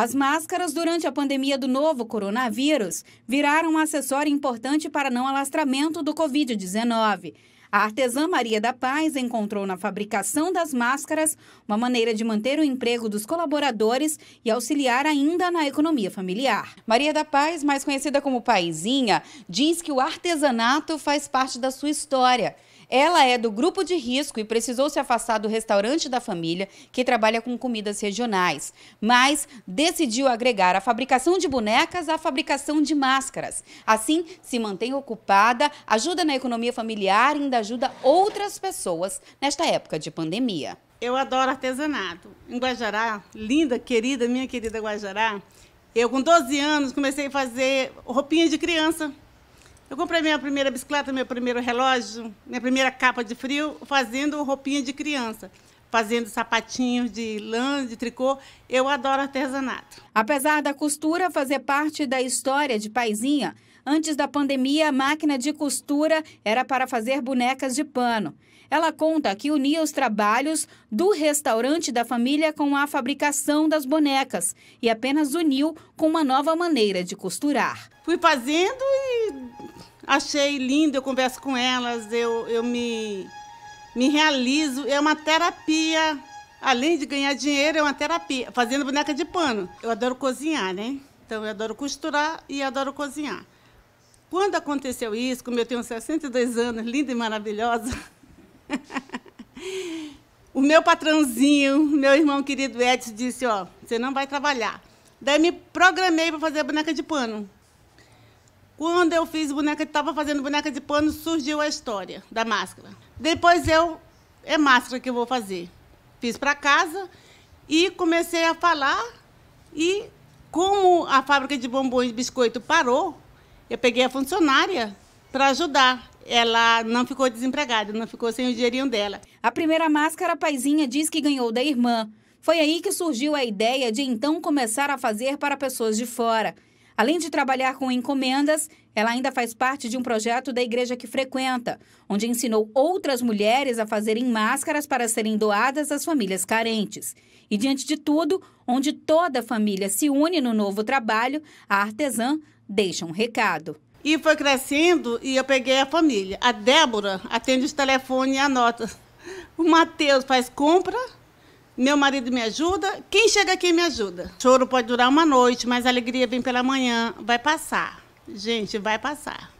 As máscaras durante a pandemia do novo coronavírus viraram um acessório importante para não alastramento do Covid-19. A artesã Maria da Paz encontrou na fabricação das máscaras uma maneira de manter o emprego dos colaboradores e auxiliar ainda na economia familiar. Maria da Paz, mais conhecida como Paizinha, diz que o artesanato faz parte da sua história ela é do grupo de risco e precisou se afastar do restaurante da família, que trabalha com comidas regionais, mas decidiu agregar a fabricação de bonecas à fabricação de máscaras. Assim, se mantém ocupada, ajuda na economia familiar e ainda ajuda outras pessoas nesta época de pandemia. Eu adoro artesanato. Em Guajará, linda, querida, minha querida Guajará, eu com 12 anos comecei a fazer roupinha de criança. Eu comprei minha primeira bicicleta, meu primeiro relógio, minha primeira capa de frio, fazendo roupinha de criança fazendo sapatinhos de lã, de tricô. Eu adoro artesanato. Apesar da costura fazer parte da história de Paizinha, Antes da pandemia, a máquina de costura era para fazer bonecas de pano. Ela conta que unia os trabalhos do restaurante da família com a fabricação das bonecas e apenas uniu com uma nova maneira de costurar. Fui fazendo e achei lindo, eu converso com elas, eu, eu me, me realizo. É uma terapia, além de ganhar dinheiro, é uma terapia. Fazendo boneca de pano. Eu adoro cozinhar, né? Então eu adoro costurar e adoro cozinhar. Quando aconteceu isso, como eu tenho 62 anos, linda e maravilhosa, o meu patrãozinho, meu irmão querido Edson, disse: Ó, você não vai trabalhar. Daí me programei para fazer boneca de pano. Quando eu fiz boneca, estava fazendo boneca de pano, surgiu a história da máscara. Depois eu é máscara que eu vou fazer. Fiz para casa e comecei a falar e como a fábrica de bombons e biscoito parou, eu peguei a funcionária para ajudar. Ela não ficou desempregada, não ficou sem o dinheirinho dela. A primeira máscara, a paizinha diz que ganhou da irmã. Foi aí que surgiu a ideia de então começar a fazer para pessoas de fora. Além de trabalhar com encomendas, ela ainda faz parte de um projeto da igreja que frequenta, onde ensinou outras mulheres a fazerem máscaras para serem doadas às famílias carentes. E diante de tudo, onde toda a família se une no novo trabalho, a artesã deixa um recado. E foi crescendo e eu peguei a família. A Débora atende os telefone e anota. O Matheus faz compra, meu marido me ajuda, quem chega aqui me ajuda. Choro pode durar uma noite, mas a alegria vem pela manhã, vai passar. Gente, vai passar.